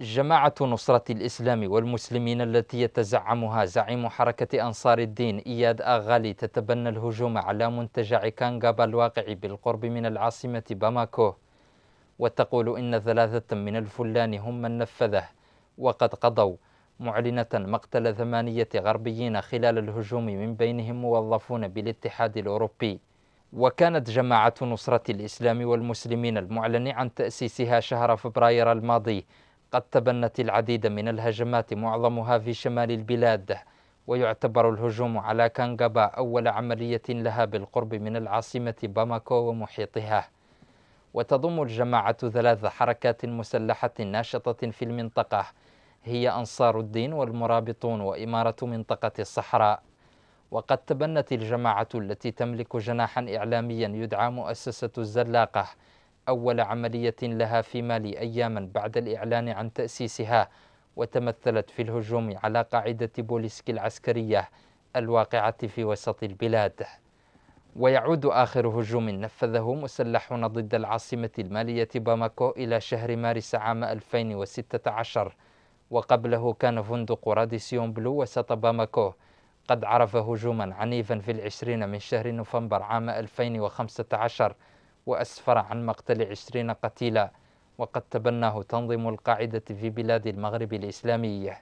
جماعة نصرة الإسلام والمسلمين التي يتزعمها زعيم حركة أنصار الدين إياد آغالي تتبنى الهجوم على منتجع كانغابا الواقع بالقرب من العاصمة باماكو وتقول إن ثلاثة من الفلان هم من نفذه وقد قضوا معلنة مقتل ثمانية غربيين خلال الهجوم من بينهم موظفون بالاتحاد الأوروبي وكانت جماعة نصرة الإسلام والمسلمين المعلن عن تأسيسها شهر فبراير الماضي قد تبنت العديد من الهجمات معظمها في شمال البلاد ويعتبر الهجوم على كانغابا أول عملية لها بالقرب من العاصمة باماكو ومحيطها وتضم الجماعة ثلاث حركات مسلحة ناشطة في المنطقة هي أنصار الدين والمرابطون وإمارة منطقة الصحراء وقد تبنت الجماعة التي تملك جناحا إعلاميا يدعى مؤسسة الزلاقة أول عملية لها في مالي أياما بعد الإعلان عن تأسيسها وتمثلت في الهجوم على قاعدة بوليسكي العسكرية الواقعة في وسط البلاد ويعود آخر هجوم نفذه مسلحون ضد العاصمة المالية باماكو إلى شهر مارس عام 2016 وقبله كان فندق راديسيون بلو وسط باماكو قد عرف هجوما عنيفا في العشرين من شهر نوفمبر عام 2015 وأسفر عن مقتل عشرين قتيلا وقد تبناه تنظيم القاعدة في بلاد المغرب الإسلامية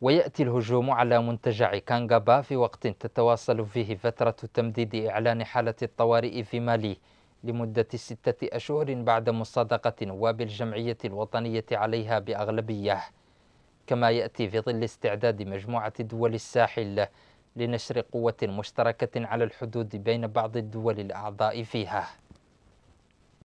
ويأتي الهجوم على منتجع كانغابا في وقت تتواصل فيه فترة تمديد إعلان حالة الطوارئ في مالي لمدة ستة أشهر بعد مصادقة نواب الجمعية الوطنية عليها بأغلبية كما يأتي في ظل استعداد مجموعة دول الساحل لنشر قوة مشتركة على الحدود بين بعض الدول الأعضاء فيها